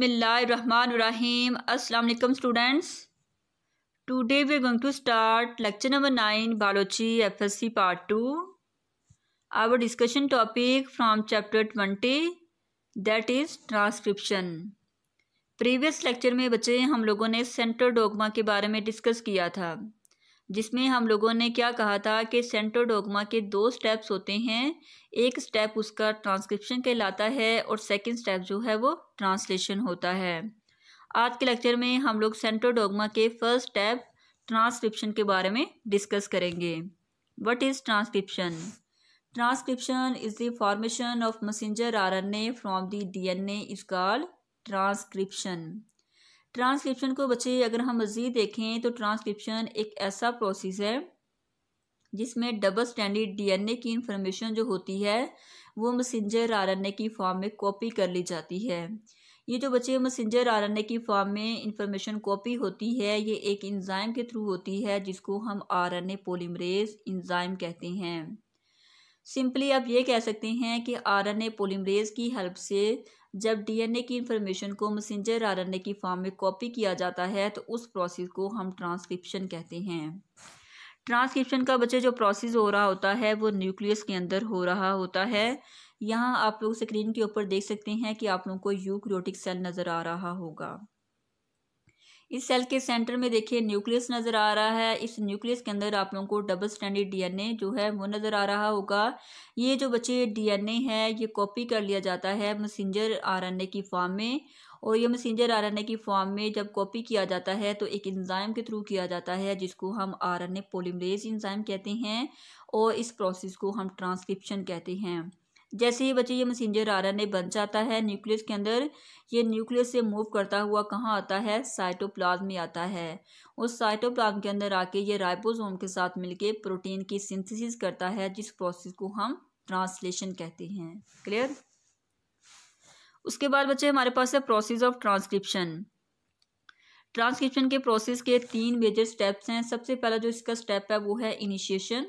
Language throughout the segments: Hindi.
बिसमीम अस्सलाम students today we are going to start lecture number nine biology FSc part two our discussion topic from chapter twenty that is transcription previous lecture में बच्चे हम लोगों ने सेंट्रल डोगमा के बारे में डिस्कस किया था जिसमें हम लोगों ने क्या कहा था कि सेंट्रोडोगमा के दो स्टेप्स होते हैं एक स्टेप उसका ट्रांसक्रिप्शन कहलाता है और सेकंड स्टेप जो है वो ट्रांसलेशन होता है आज के लेक्चर में हम लोग सेंट्रोडोगमा के फर्स्ट स्टेप ट्रांसक्रिप्शन के बारे में डिस्कस करेंगे what is transcription transcription is the formation of N A from the N is called transcription transcription को बच्चे अगर हम मज़ीद देखें तो ट्रांसक्रिप्शन एक ऐसा प्रोसेस है जिसमें डबल स्टैंडर्ड डीएनए की इंफॉर्मेशन जो होती है वो एन आरएनए की फॉर्म में कॉपी कर ली जाती है ये जो बच्चे एन आरएनए की फॉर्म में इंफॉर्मेशन कॉपी होती है ये एक इंजाइम के थ्रू होती है जिसको हम आरएनए पॉलीमरेज इंजाइम कहते हैं सिंपली आप ये कह सकते हैं कि ए पॉलीमरेज की हेल्प से जब डीएनए की इंफॉर्मेशन को मैसेंजर आरएनए की फॉर्म में कॉपी किया जाता है तो उस प्रोसेस को हम ट्रांसक्रिप्शन कहते हैं ट्रांसक्रिप्शन का बच्चे जो प्रोसेस हो रहा होता है वो न्यूक्लियस के अंदर हो रहा होता है यहाँ आप लोग स्क्रीन के ऊपर देख सकते हैं कि आप लोगों को यूक्रियोटिक सेल नज़र आ रहा होगा इस सेल के सेंटर में देखिए न्यूक्लियस नज़र आ रहा है इस न्यूक्लियस के अंदर आप लोगों को डबल स्टैंडर्ड डीएनए जो है वो नज़र आ रहा होगा ये जो बच्चे डीएनए है ये कॉपी कर लिया जाता है मसेंजर आरएनए की फॉर्म में और ये मसेंजर आरएनए की फॉर्म में जब कॉपी किया जाता है तो एक इंजाइम के थ्रू किया जाता है जिसको हम आरएनए पॉलीमरेज इंजाइम कहते हैं और इस प्रोसेस को हम ट्रांसक्रिप्शन कहते हैं जैसे ही बच्चे ये मैसेंजर आरएनए बन जाता है न्यूक्लियस के अंदर ये न्यूक्लियस से मूव करता हुआ कहाँ आता है साइटोप्लाज्म में आता है उस साइटोप्लाज्म के अंदर आके ये राइबोसोम के साथ मिलके प्रोटीन की सिंथेसिस करता है जिस प्रोसेस को हम ट्रांसलेशन कहते हैं क्लियर उसके बाद बच्चे हमारे पास है प्रोसेस ऑफ ट्रांसक्रिप्शन ट्रांसक्रिप्शन के प्रोसेस के तीन मेजर स्टेप्स हैं सबसे पहला जो इसका स्टेप है वो है इनिशिएशन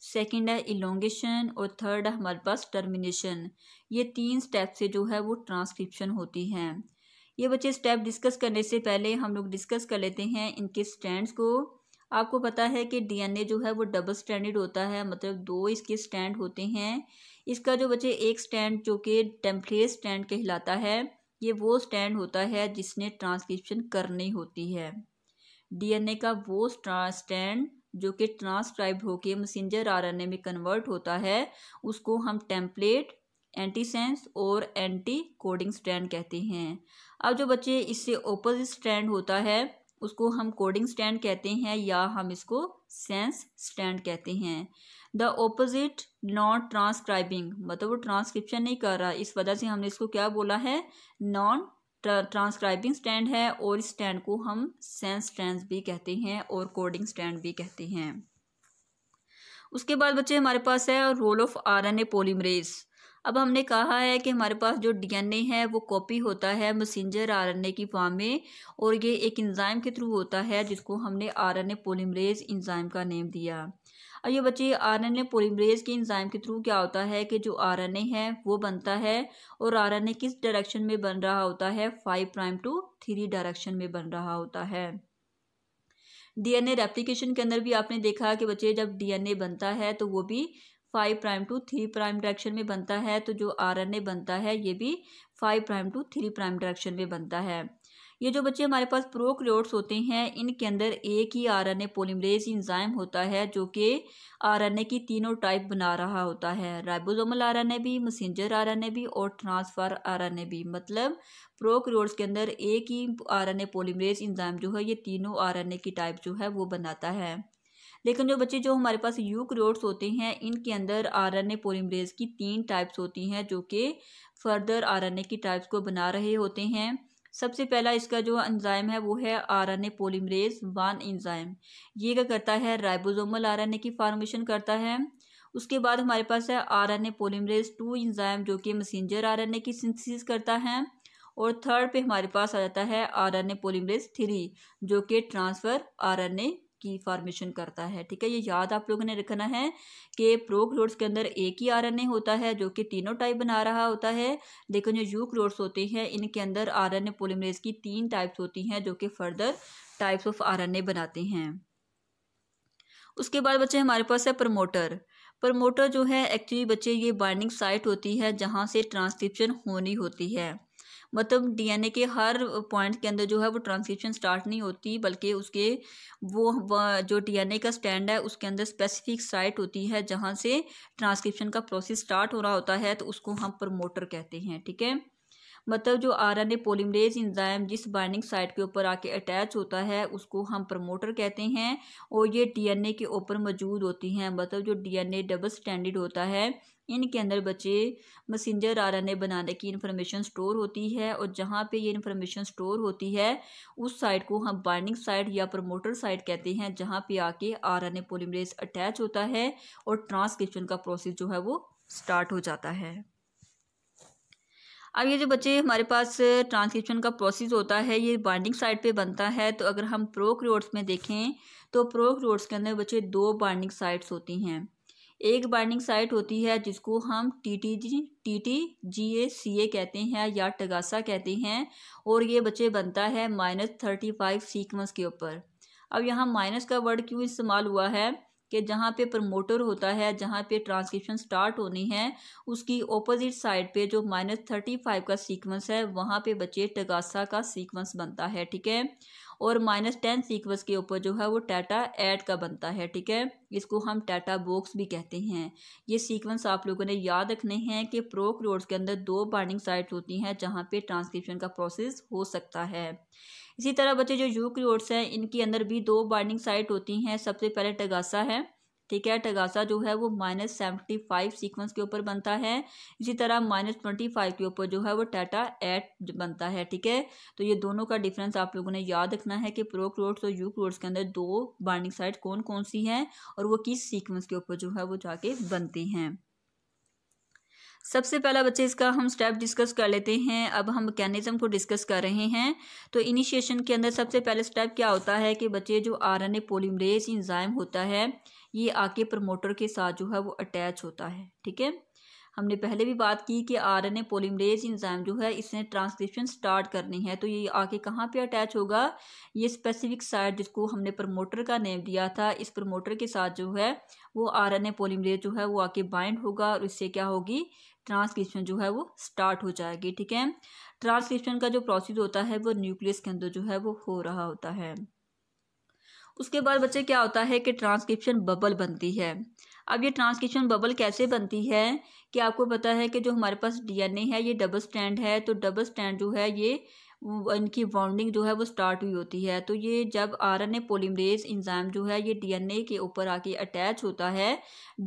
सेकेंड है इलोंगेशन और थर्ड है हमारे पास टर्मिनेशन ये तीन स्टेप से जो है वो ट्रांसक्रिप्शन होती है ये बच्चे स्टेप डिस्कस करने से पहले हम लोग डिस्कस कर लेते हैं इनके स्टैंड्स को आपको पता है कि डीएनए जो है वो डबल स्टैंडर्ड होता है मतलब दो इसके स्टैंड होते हैं इसका जो बच्चे एक स्टैंड जो कि टेम्पलेट स्टैंड कहलाता है ये वो स्टैंड होता है जिसने ट्रांसक्रिप्शन करनी होती है डीएनए का वो स्टैंड जो कि ट्रांसक्राइब होकर मैसेंजर आरएनए में कन्वर्ट होता है उसको हम टेम्पलेट एंटीसेंस और एंटी कोडिंग स्टैंड कहते हैं अब जो बच्चे इससे ओपोजिट स्टैंड होता है उसको हम कोडिंग स्टैंड कहते हैं या हम इसको सेंस स्टैंड कहते हैं द ओपोजिट नॉन ट्रांसक्राइबिंग मतलब वो ट्रांसक्रिप्शन नहीं कर रहा इस वजह से हमने इसको क्या बोला है नॉन ट्रांसक्राइबिंग स्टैंड है और इस स्टैंड को हम सेंस स्टैंड भी कहते हैं और कोडिंग स्टैंड भी कहते हैं उसके बाद बच्चे हमारे पास है रोल ऑफ आरएनए पॉलीमरेज अब हमने कहा है कि हमारे पास जो डीएनए है वो कॉपी होता है मैसेंजर आरएनए की फॉर्म में और ये एक इंजाइम के थ्रू होता है जिसको हमने आरएनए पॉलीमरेज इंजाइम का नेम दिया अब ये बच्चे आर एन ए पोलीमरेज के इंजाइम के थ्रू क्या होता है कि जो आर एन ए है वो बनता है और आर एन ए किस डायरेक्शन में बन रहा होता है five prime to three direction में बन रहा होता है डीएनए रेप्लिकेशन के अंदर भी आपने देखा कि बच्चे जब डीएनए बनता है तो वो भी five prime to three prime direction में बनता है तो जो आरएनए बनता है ये भी five prime to three prime direction में बनता है ये जो बच्चे हमारे पास प्रोक्रियोट्स होते हैं इनके अंदर एक ही आरएनए पोलिमरेज इंजाइम होता है जो कि आरएनए की तीनों टाइप बना रहा होता है राइबोसोमल आरएनए भी मैसेंजर आरएनए भी और ट्रांसफर आरएनए भी मतलब प्रोक्रियोट्स के अंदर एक ही आरएनए पोलिमरेज इंजाइम जो है ये तीनों ए की टाइप जो है वो बनाता है लेकिन जो बच्चे जो हमारे पास यूक्रियोट्स होते हैं इनके अंदर आरएनए पोलिमरेज की तीन टाइप्स होती हैं जो कि फर्दर आरएनए की टाइप्स को बना रहे होते हैं सबसे पहला इसका जो एंजाइम है वो है R N A polymerase one enzyme ये क्या करता है राइबोजोमल आर एन ए की फार्मेशन करता है उसके बाद हमारे पास है R N A polymerase two enzyme जो कि मैसेंजर आर एन ए की सिंथेसिस करता है और थर्ड पे हमारे पास आ जाता है R N A polymerase three जो कि ट्रांसफ़र आर एन ए की फॉर्मेशन करता है ठीक है ये याद आप लोगों ने रखना है कि क्रोड्स के अंदर एक ही आरएनए होता है जो कि तीनों टाइप बना रहा होता है लेकिन जो यू क्रोड्स होते हैं इनके अंदर आरएनए पोलीमरेज की तीन टाइप्स होती हैं जो कि फर्दर टाइप्स ऑफ आरएनए बनाते हैं उसके बाद बच्चे हमारे पास है प्रमोटर प्रमोटर जो है एक्चुअली बच्चे ये बाइंडिंग साइट होती है जहाँ से ट्रांसक्रिप्शन होनी होती है मतलब डीएनए के हर पॉइंट के अंदर जो है वो ट्रांसक्रिप्शन स्टार्ट नहीं होती बल्कि उसके वो जो डीएनए का स्टैंड है उसके अंदर स्पेसिफिक साइट होती है जहाँ से ट्रांसक्रिप्शन का प्रोसेस स्टार्ट हो रहा होता है तो उसको हम प्रमोटर कहते हैं ठीक है मतलब जो R N A polymerase enzyme जिस बाइंडिंग साइट के ऊपर आके अटैच होता है उसको हम प्रमोटर कहते हैं और ये डी एन ए के ऊपर मौजूद होती हैं मतलब जो D N A double standard होता है इनके अंदर बच्चे मसेंजर ए बनाने की इन्फॉर्मेशन स्टोर होती है और जहाँ पे ये इन्फॉर्मेशन स्टोर होती है उस साइट को हम बाइंडिंग साइट या प्रमोटर साइट कहते हैं जहाँ पे आके R N A polymerase attach होता है और ट्रांसक्रिप्शन का प्रोसेस जो है वो स्टार्ट हो जाता है अब ये जो बच्चे हमारे पास ट्रांसक्रिप्शन का प्रोसेस होता है ये बाइंडिंग साइट पे बनता है तो अगर हम प्रोक्रियोट्स में देखें तो प्रोक्रियोट्स के अंदर बच्चे दो बाइंडिंग साइट्स होती हैं एक बाइंडिंग साइट होती है जिसको हम T T G T T G A C A कहते हैं या टगासा कहते हैं और ये बच्चे बनता है माइनस थर्टी फाइव सीक्वेंस के ऊपर अब यहाँ माइनस का वर्ड क्यों इस्तेमाल हुआ है कि जहाँ पे प्रमोटर होता है जहाँ पे ट्रांसक्रिप्शन स्टार्ट होनी है उसकी ऑपोजिट साइड पे जो माइनस थर्टी फाइव का सीक्वेंस है वहाँ पे बच्चे टगासा का सीक्वेंस बनता है ठीक है और माइनस टेन सीक्वेंस के ऊपर जो है वो टाटा ऐड का बनता है ठीक है इसको हम टाटा बॉक्स भी कहते हैं ये सीक्वेंस आप लोगों ने याद रखने हैं कि प्रोक रोड्स के अंदर दो बाइंडिंग साइट होती हैं जहाँ पे ट्रांसक्रिप्शन का प्रोसेस हो सकता है इसी तरह बच्चे जो यू क्रोड्स हैं इनके अंदर भी दो बाइंडिंग साइट होती हैं सबसे पहले टगासा है ठीक है टगासा जो है वो माइनस सेवेंटी फाइव सीक्वेंस के ऊपर बनता है इसी तरह माइनस ट्वेंटी फाइव के ऊपर जो है वो टाटा एट बनता है ठीक है तो ये दोनों का डिफरेंस आप लोगों ने याद रखना है कि प्रो क्रोड्स और यू क्रोड्स के अंदर दो बाइंडिंग साइट कौन कौन सी हैं और वो किस सीक्वेंस के ऊपर जो है वो जाके बनती हैं सबसे पहला बच्चे इसका हम स्टेप डिस्कस कर लेते हैं अब हम मैकेनिज्म को डिस्कस कर रहे हैं तो इनिशिएशन के अंदर सबसे पहले स्टेप क्या होता है कि बच्चे जो आरएनए पॉलीमरेज इंजाइम होता है ये आके प्रमोटर के साथ जो है वो अटैच होता है ठीक है हमने पहले भी बात की कि R N A polymerase enzyme जो है इसने ट्रांसक्रिप्शन स्टार्ट करनी है तो ये आके कहाँ पे अटैच होगा ये स्पेसिफिक साइट जिसको हमने प्रमोटर का नेम दिया था इस प्रमोटर के साथ जो है वो आर एन ए पोलिमरेज जो है वो आके बाइंड होगा और इससे क्या होगी ट्रांसक्रिप्शन जो है वो स्टार्ट हो जाएगी ठीक है ट्रांसक्रिप्शन का जो प्रोसेस होता है वो न्यूक्लियस के अंदर जो है वो हो रहा होता है उसके बाद बच्चे क्या होता है कि ट्रांसक्रिप्शन बबल बनती है अब ये ट्रांसक्रिप्शन बबल कैसे बनती है कि आपको पता है कि जो हमारे पास डीएनए है ये डबल स्टैंड है तो डबल स्टैंड जो है ये इनकी बॉन्डिंग जो है वो स्टार्ट हुई होती है तो ये जब R N A polymerase enzyme जो है ये डी एन ए के ऊपर आके अटैच होता है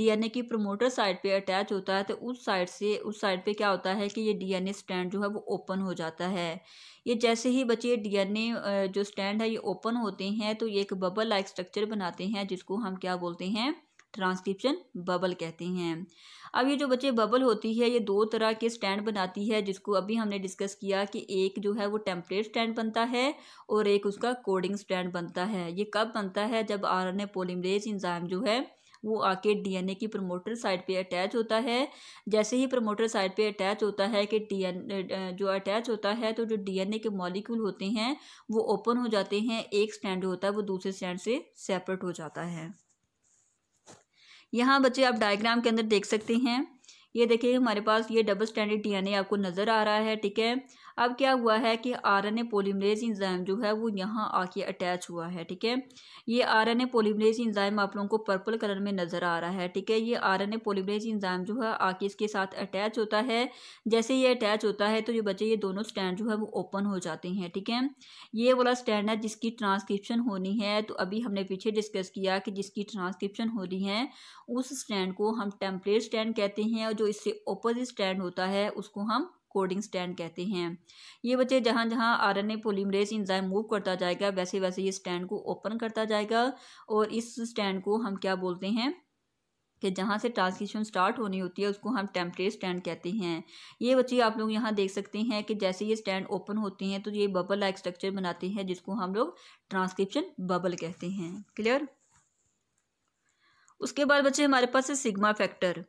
डी एन ए की प्रोमोटर साइड पे अटैच होता है तो उस साइड से उस साइड पे क्या होता है कि ये डी एन ए स्टैंड जो है वो ओपन हो जाता है ये जैसे ही बच्चे डी एन ए जो स्टैंड है ये ओपन होते हैं तो ये एक बबल लाइक स्ट्रक्चर बनाते हैं जिसको हम क्या बोलते हैं ट्रांसक्रिप्शन बबल कहते हैं अब ये जो बच्चे बबल होती है ये दो तरह के स्टैंड बनाती है जिसको अभी हमने डिस्कस किया कि एक जो है वो टेम्पलेट स्टैंड बनता है और एक उसका कोडिंग स्टैंड बनता है ये कब बनता है जब R N A polymerase enzyme जो है वो आके डीएनए की प्रमोटर साइड पे अटैच होता है जैसे ही प्रमोटर साइड पे अटैच होता है कि डीएन जो अटैच होता है तो जो डीएनए के मॉलिक्यूल होते हैं वो ओपन हो जाते हैं एक स्टैंड होता है वो दूसरे स्टैंड से सेपरेट हो जाता है यहाँ बच्चे आप डायग्राम के अंदर देख सकते हैं ये देखिए हमारे पास ये डबल स्टैंडर्ड डीएनए आपको नज़र आ रहा है ठीक है अब क्या हुआ है कि R N A polymerase enzyme जो है वो यहाँ आके अटैच हुआ है ठीक है ये R N A polymerase enzyme आप लोगों को पर्पल कलर में नज़र आ रहा है ठीक है ये R N A polymerase enzyme जो है आके इसके साथ अटैच होता है जैसे ये अटैच होता है तो ये बच्चे ये दोनों स्टैंड जो है वो ओपन हो जाते हैं ठीक है ये वाला स्टैंड है जिसकी ट्रांसक्रिप्शन होनी है तो अभी हमने पीछे डिस्कस किया कि जिसकी ट्रांसक्रिप्शन होनी है उस स्टैंड को हम टेम्पलेट स्टैंड कहते हैं और जो इससे ओपोजिट स्टैंड होता है उसको हम कोडिंग स्टैंड कहते हैं ये बच्चे जहाँ जहाँ R N A polymerase enzyme move करता जाएगा वैसे वैसे ये स्टैंड को ओपन करता जाएगा और इस स्टैंड को हम क्या बोलते हैं कि जहाँ से ट्रांसलेशन स्टार्ट होनी होती है उसको हम टेम्परे स्टैंड कहते हैं ये बच्चे आप लोग यहाँ देख सकते हैं कि जैसे ये स्टैंड ओपन होते हैं तो ये बबल लाइक स्ट्रक्चर बनाते हैं जिसको हम लोग ट्रांसक्रिप्शन बबल कहते हैं क्लियर उसके बाद बच्चे हमारे पास है सिग्मा फैक्टर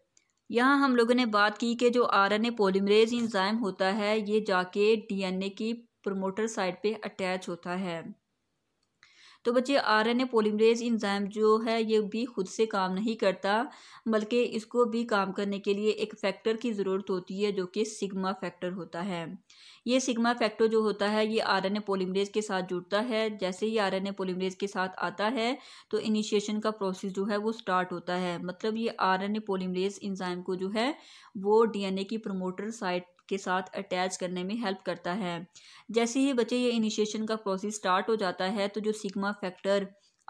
यहाँ हम लोगों ने बात की कि जो आरएनए पॉलीमरेज इंजाइम होता है ये जाके डीएनए की प्रमोटर साइड पे अटैच होता है तो बच्चे R N A polymerase enzyme जो है ये भी खुद से काम नहीं करता बल्कि इसको भी काम करने के लिए एक फैक्टर की ज़रूरत होती है जो कि सिग्मा फैक्टर होता है ये सिग्मा फैक्टर जो होता है ये आर एन ए पोलिमरेज के साथ जुड़ता है जैसे ही आर एन ए पोलिमरेज के साथ आता है तो इनिशिएशन का प्रोसेस जो है वो स्टार्ट होता है मतलब ये R N A polymerase enzyme को जो है वो डी एन ए की प्रोमोटर साइट के साथ अटैच करने में हेल्प करता है जैसे ही बच्चे ये इनिशिएशन का प्रोसेस स्टार्ट हो जाता है तो जो sigma factor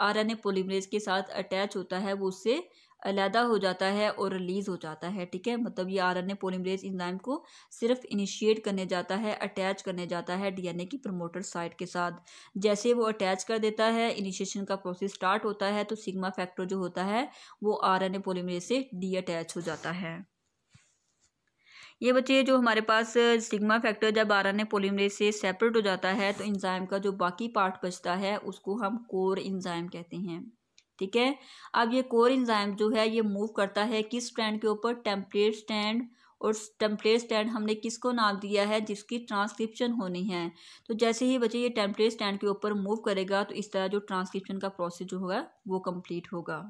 R N A polymerase के साथ अटैच होता है वो उससे अलहदा हो जाता है और रिलीज़ हो जाता है ठीक है मतलब ये R N A polymerase enzyme को सिर्फ इनिशिएट करने जाता है अटैच करने जाता है डी एन ए की प्रमोटर साइट के साथ जैसे वो अटैच कर देता है इनिशिएशन का प्रोसेस स्टार्ट होता है तो सिग्मा फैक्टर जो होता है वो आर एन ए पोलीमरेज से डी अटैच हो जाता है ये बच्चे जो हमारे पास सिग्मा फैक्टर जब आर एन से सेपरेट हो जाता है तो इंजाइम का जो बाकी पार्ट बचता है उसको हम कोर इंजाइम कहते हैं ठीक है अब ये कोर इंजाइम जो है ये मूव करता है किस स्टैंड के ऊपर टेम्पलेट स्टैंड और टेम्पलेट स्टैंड हमने किसको नाम दिया है जिसकी ट्रांसक्रिप्शन होनी है तो जैसे ही बच्चे ये टेम्पलेट स्टैंड के ऊपर मूव करेगा तो इस तरह जो ट्रांसक्रिप्शन का प्रोसेस जो होगा वो कम्प्लीट होगा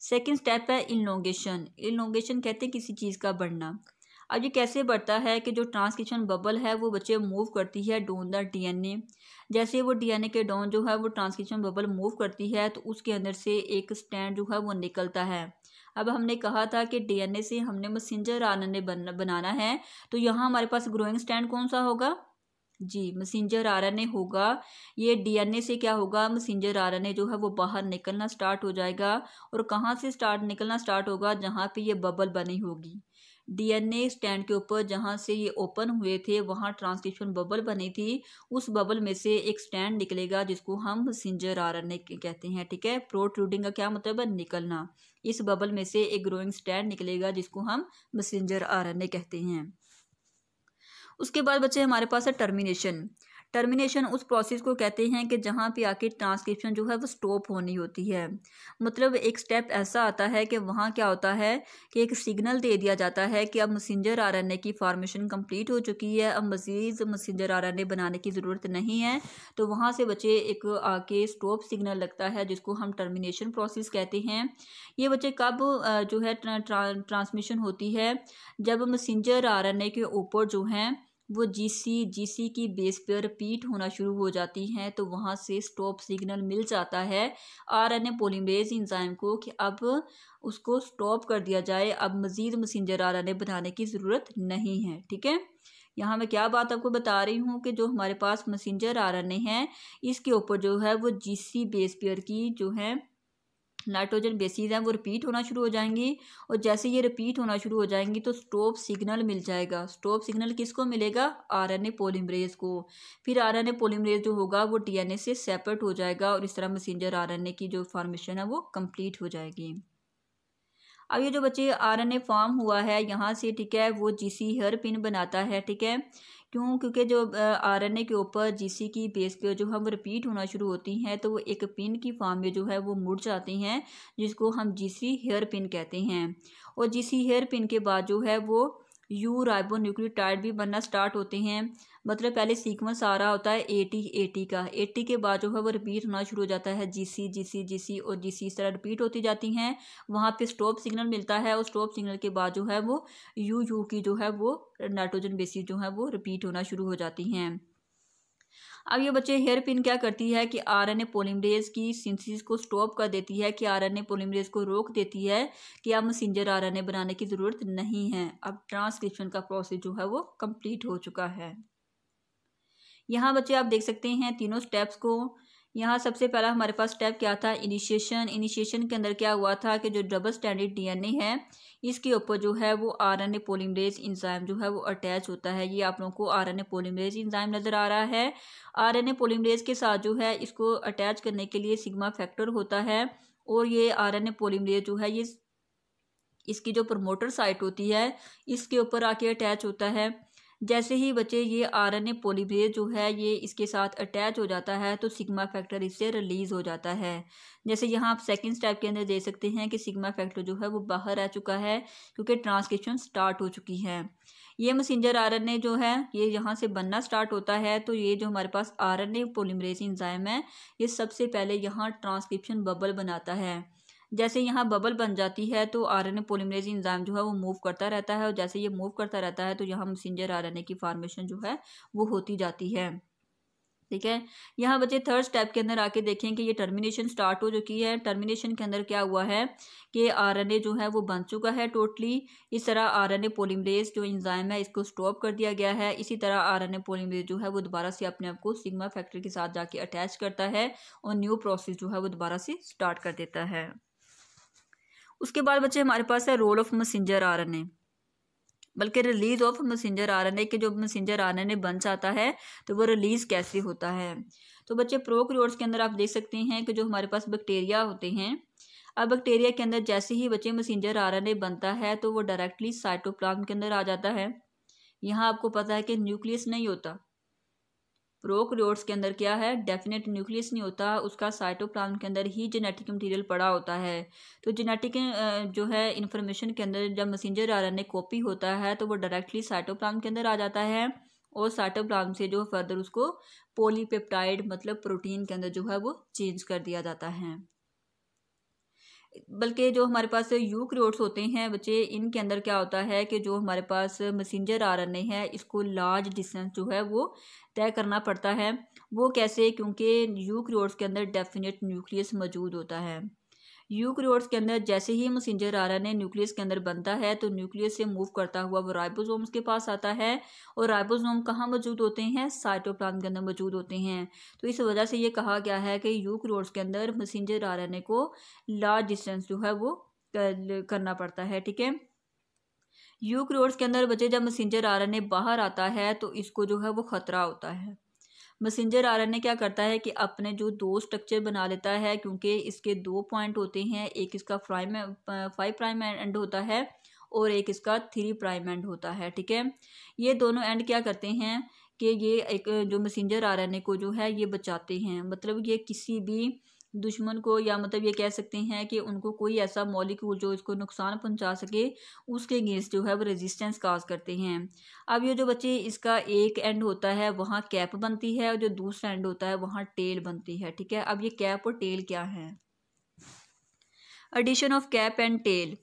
सेकेंड स्टेप है इलोंगेशन इलोंगेशन कहते हैं किसी चीज़ का बढ़ना अब ये कैसे बढ़ता है कि जो ट्रांसक्रिप्शन बबल है वो बच्चे मूव करती है डोन द डीएनए जैसे वो डीएनए के डोन जो है वो ट्रांसक्रिप्शन बबल मूव करती है तो उसके अंदर से एक स्टैंड जो है वो निकलता है अब हमने कहा था कि डीएनए से हमने मसेंजर आर एन बन, बनाना है तो यहाँ हमारे पास ग्रोइंग स्टैंड कौन सा होगा जी एन आरएनए होगा ये डीएनए से क्या होगा एन आरएनए जो है वो बाहर निकलना स्टार्ट हो जाएगा और कहाँ से स्टार्ट निकलना स्टार्ट होगा जहाँ पे ये बबल बनी होगी डीएनए स्टैंड के ऊपर जहाँ से ये ओपन हुए थे वहाँ ट्रांसक्रिप्शन बबल बनी थी उस बबल में से एक स्टैंड निकलेगा जिसको हम एन ए कहते हैं ठीक है प्रोट्रूडिंग का क्या मतलब है निकलना इस बबल में से एक ग्रोइंग स्टैंड निकलेगा जिसको हम एन ए कहते हैं उसके बाद बच्चे हमारे पास है टर्मिनेशन टर्मिनेशन उस प्रोसेस को कहते हैं कि जहाँ पे आके ट्रांसक्रिप्शन जो है वो स्टॉप होनी होती है मतलब एक स्टेप ऐसा आता है कि वहाँ क्या होता है कि एक सिग्नल दे दिया जाता है कि अब मसेंजर आर की फार्मेशन कम्प्लीट हो चुकी है अब मज़ीद मसेंजर आर बनाने की ज़रूरत नहीं है तो वहाँ से बच्चे एक आके स्टॉप सिग्नल लगता है जिसको हम टर्मिनेशन प्रोसेस कहते हैं ये बच्चे कब जो है ट्रांसमिशन होती है जब मसेंजर आर के ऊपर जो हैं वो जी सी की बेस पर रिपीट होना शुरू हो जाती हैं तो वहाँ से स्टॉप सिग्नल मिल जाता है R N A polymerase enzyme को कि अब उसको स्टॉप कर दिया जाए अब मज़ीद मसेंजर आर एन ए बनाने की ज़रूरत नहीं है ठीक है यहाँ मैं क्या बात आपको बता रही हूँ कि जो हमारे पास मसेंजर आर एन ए हैं इसके ऊपर जो है वो जी सी बेस पेयर की जो है नाइट्रोजन बेसिस हैं वो रिपीट होना शुरू हो जाएंगी और जैसे ये रिपीट होना शुरू हो जाएंगी तो स्टॉप सिग्नल मिल जाएगा स्टॉप सिग्नल किसको मिलेगा आरएनए पॉलीमरेज को फिर आरएनए पॉलीमरेज जो होगा वो डीएनए से सेपरेट हो जाएगा और इस तरह मैसेंजर आरएनए की जो फॉर्मेशन है वो कंप्लीट हो जाएगी अब ये जो बच्चे आरएनए फॉर्म हुआ है यहाँ से ठीक है वो जीसी हर पिन बनाता है ठीक है क्यों क्योंकि जो आर एन ए के ऊपर जी सी की बेस पे जो हम रिपीट होना शुरू होती हैं तो वो एक पिन की फॉर्म में जो है वो मुड़ जाती हैं जिसको हम जी सी हेयर पिन कहते हैं और जी सी हेयर पिन के बाद जो है वो यू राइबो न्यूक्लियोटाइड भी बनना स्टार्ट होते हैं मतलब पहले सीक्वेंस आ रहा होता है एटी एटी का एटी के बाद जो है वो रिपीट होना शुरू हो जाता है जी सी जी सी जी सी और जी सी इस तरह रिपीट होती जाती हैं वहाँ पे स्टॉप सिग्नल मिलता है और स्टॉप सिग्नल के बाद जो है वो यू यू की जो है वो नाइट्रोजन बेसिस जो है वो रिपीट होना शुरू हो जाती हैं अब ये बच्चे हेयर पिन क्या करती है कि आरएनए पोलिमरेज की सिंथेसिस को स्टॉप कर देती है कि आरएनए पोलिमरेज को रोक देती है कि अब मैसेंजर आरएनए बनाने की ज़रूरत नहीं है अब ट्रांसक्रिप्शन का प्रोसेस जो है वो कंप्लीट हो चुका है यहाँ बच्चे आप देख सकते हैं तीनों स्टेप्स को यहाँ सबसे पहला हमारे पास स्टेप क्या था इनिशिएशन इनिशिएशन के अंदर क्या हुआ था कि जो डबल स्टैंडर्ड डीएनए है इसके ऊपर जो है वो आरएनए पॉलीमरेज एंजाइम जो है वो अटैच होता है ये आप लोगों को आरएनए पॉलीमरेज एंजाइम नज़र आ रहा है आरएनए पॉलीमरेज के साथ जो है इसको अटैच करने के लिए सिग्मा फैक्टर होता है और ये आर एन जो है ये इसकी जो प्रमोटर साइट होती है इसके ऊपर आके अटैच होता है जैसे ही बच्चे ये आरएनए पॉलीमरेज जो है ये इसके साथ अटैच हो जाता है तो सिग्मा फैक्टर इससे रिलीज़ हो जाता है जैसे यहाँ आप सेकंड स्टेप के अंदर देख सकते हैं कि सिग्मा फैक्टर जो है वो बाहर आ चुका है क्योंकि ट्रांसक्रिप्शन स्टार्ट हो चुकी है ये मैसेंजर आरएनए जो है ये यहाँ से बनना स्टार्ट होता है तो ये जो हमारे पास आर एन इंजाइम है ये सबसे पहले यहाँ ट्रांसक्रिप्शन बबल बनाता है जैसे यहाँ बबल बन जाती है तो R N A polymerase enzyme जो है वो मूव करता रहता है और जैसे ये मूव करता रहता है तो यहाँ मसेंजर आर एन ए की फार्मेशन जो है वो होती जाती है ठीक है यहाँ बच्चे थर्ड स्टेप के अंदर आके देखें कि ये टर्मिनेशन स्टार्ट हो चुकी है टर्मिनेशन के अंदर क्या हुआ है कि आरएनए जो है वो बन चुका है टोटली इस तरह आरएनए पॉलीमरेज जो इंजाइम है इसको स्टॉप कर दिया गया है इसी तरह आरएनए पॉलीमरेज जो है वो दोबारा से अपने आप को सिग्मा फैक्टर के साथ जाके अटैच करता है और न्यू प्रोसेस जो है वो दोबारा से स्टार्ट कर देता है उसके बाद बच्चे हमारे पास है रोल ऑफ मैसेंजर आर बल्कि release of messenger R N A के जो मैसेंजर आर एन ए बन जाता है तो वो रिलीज़ कैसे होता है तो बच्चे प्रोक्रियोट्स के अंदर आप देख सकते हैं कि जो हमारे पास बैक्टीरिया होते हैं अब बैक्टीरिया के अंदर जैसे ही बच्चे मैसेंजर आर एन ए बनता है तो वो डायरेक्टली साइटोप्लाज्म के अंदर आ जाता है यहाँ आपको पता है कि न्यूक्लियस नहीं होता प्रोक्रियोट्स के अंदर क्या है डेफिनेट न्यूक्लियस नहीं होता उसका साइटोप्लाज्म के अंदर ही जेनेटिक मटेरियल पड़ा होता है तो जेनेटिक जो है इन्फॉर्मेशन के अंदर जब मैसेंजर आर कॉपी होता है तो वो डायरेक्टली साइटोप्लाज्म के अंदर आ जाता है और साइटोप्लाज्म से जो फर्दर उसको पोलीपेप्टाइड मतलब प्रोटीन के अंदर जो है वो चेंज कर दिया जाता है बल्कि जो हमारे पास यू क्रियोट्स होते हैं बच्चे इनके अंदर क्या होता है कि जो हमारे पास मैसेंजर आ रहे हैं है इसको लार्ज डिस्टेंस जो है वो तय करना पड़ता है वो कैसे क्योंकि यू क्रियोट्स के अंदर डेफिनेट न्यूक्लियस मौजूद होता है यूक्रियोट्स के अंदर जैसे ही मसेंजर आरएनए न्यूक्लियस के अंदर बनता है तो न्यूक्लियस से मूव करता हुआ वो राइबोसोम्स के पास आता है और राइबोसोम कहाँ मौजूद होते हैं साइटोप्लाज्म के अंदर मौजूद होते हैं तो इस वजह से ये कहा गया है कि यूक्रियोट्स के अंदर मसेंजर आरएनए को लार्ज डिस्टेंस जो है वो करना पड़ता है ठीक है यूक्रियोट्स के अंदर बचे जब मसेंजर आरएनए बाहर आता है तो इसको जो है वो ख़तरा होता है मैसेंजर आरएनए क्या करता है कि अपने जो दो स्ट्रक्चर बना लेता है क्योंकि इसके दो पॉइंट होते हैं एक इसका प्राइम फाइव प्राइम एंड होता है और एक इसका थ्री प्राइम एंड होता है ठीक है ये दोनों एंड क्या करते हैं कि ये एक जो मैसेंजर ए को जो है ये बचाते हैं मतलब ये किसी भी दुश्मन को या मतलब ये कह सकते हैं कि उनको कोई ऐसा मॉलिक्यूल जो इसको नुकसान पहुंचा सके उसके अगेंस्ट जो है वो रेजिस्टेंस काज करते हैं अब ये जो बच्चे इसका एक एंड होता है वहाँ कैप बनती है और जो दूसरा एंड होता है वहाँ टेल बनती है ठीक है अब ये कैप और टेल क्या है addition of cap and tail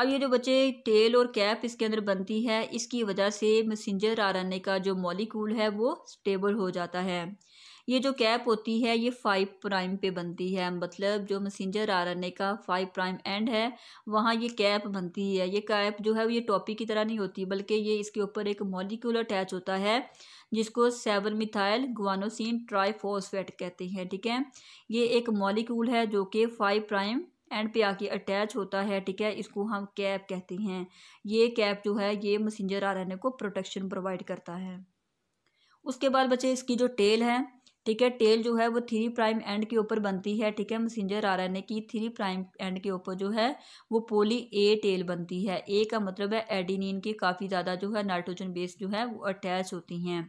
अब ये जो बच्चे टेल और कैप इसके अंदर बनती है इसकी वजह से मैसेंजर आर का जो मॉलिक्यूल है वो स्टेबल हो जाता है ये जो कैप होती है ये फाइव प्राइम पे बनती है मतलब जो मैसेंजर आरएनए का फाइव प्राइम एंड है वहाँ ये कैप बनती है ये कैप जो है ये टॉपी की तरह नहीं होती बल्कि ये इसके ऊपर एक मॉलिक्यूल अटैच होता है जिसको सेवन मिथाइल गुआनोसिन ट्राईफोसफेट कहते हैं ठीक है ये एक मॉलिक्यूल है जो कि फाइव प्राइम एंड पे आके अटैच होता है ठीक है इसको हम कैप कहते हैं ये कैप जो है ये मैसेंजर आरएनए को प्रोटेक्शन प्रोवाइड करता है उसके बाद बच्चे इसकी जो टेल है ठीक है टेल जो है वो थ्री प्राइम एंड के ऊपर बनती है ठीक है मसेंजर आ रहा है कि थ्री प्राइम एंड के ऊपर जो है वो पोली ए टेल बनती है ए का मतलब है एडिनिन की काफ़ी ज़्यादा जो है नाइट्रोजन बेस जो है वो अटैच होती हैं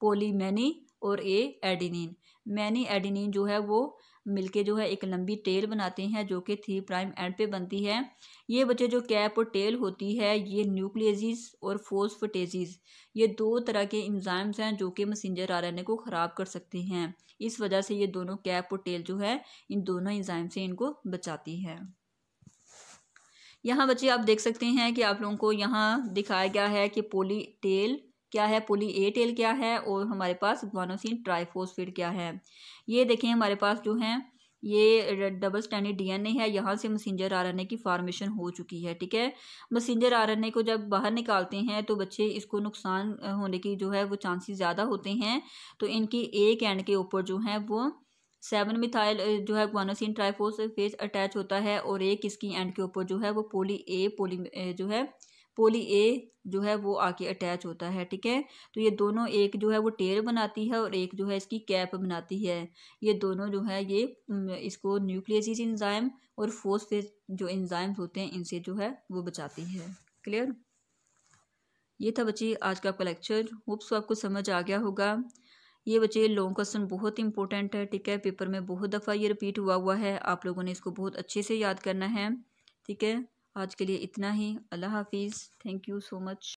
पोली मैनी और ए एडिनिन मैनी एडिनिन जो है वो मिलके जो है एक लंबी टेल बनाते हैं जो कि थ्री प्राइम एंड पे बनती है ये बच्चे जो कैप और टेल होती है ये न्यूक्लियजिस और फोस्फोटेजिस ये दो तरह के इंजाम्स हैं जो कि मैसेंजर आरएनए को ख़राब कर सकते हैं इस वजह से ये दोनों कैप और टेल जो है इन दोनों इंजाम से इनको बचाती है यहाँ बच्चे आप देख सकते हैं कि आप लोगों को यहाँ दिखाया गया है कि पोली टेल क्या है पोली ए टेल क्या है और हमारे पास ग्वानोसिन ट्राइफोसफेट क्या है ये देखें हमारे पास जो है ये डबल स्टैंडर्ड डीएनए है यहाँ से मसेंजर आरएनए की फार्मेशन हो चुकी है ठीक है मसेंजर आरएनए को जब बाहर निकालते हैं तो बच्चे इसको नुकसान होने की जो है वो चांसेस ज़्यादा होते हैं तो इनकी एक एंड के ऊपर जो है वो सेवन मिथाइल जो है ग्वानोसिन ट्राइफोस फेस अटैच होता है और एक इसकी एंड के ऊपर जो है वो पोली ए पोली जो है पोली ए जो है वो आके अटैच होता है ठीक है तो ये दोनों एक जो है वो टेर बनाती है और एक जो है इसकी कैप बनाती है ये दोनों जो है ये इसको न्यूक्लियसिस इंजाइम और फोस्फेट जो इंजाइम्स होते हैं इनसे जो है वो बचाती है क्लियर ये था बच्चे आज का आपका लेक्चर होप्स आपको समझ आ गया होगा ये बच्चे लॉन्ग क्वेश्चन बहुत इंपॉर्टेंट है ठीक है पेपर में बहुत दफ़ा ये रिपीट हुआ हुआ है आप लोगों ने इसको बहुत अच्छे से याद करना है ठीक है आज के लिए इतना ही अल्लाह हाफिज़ थैंक यू सो मच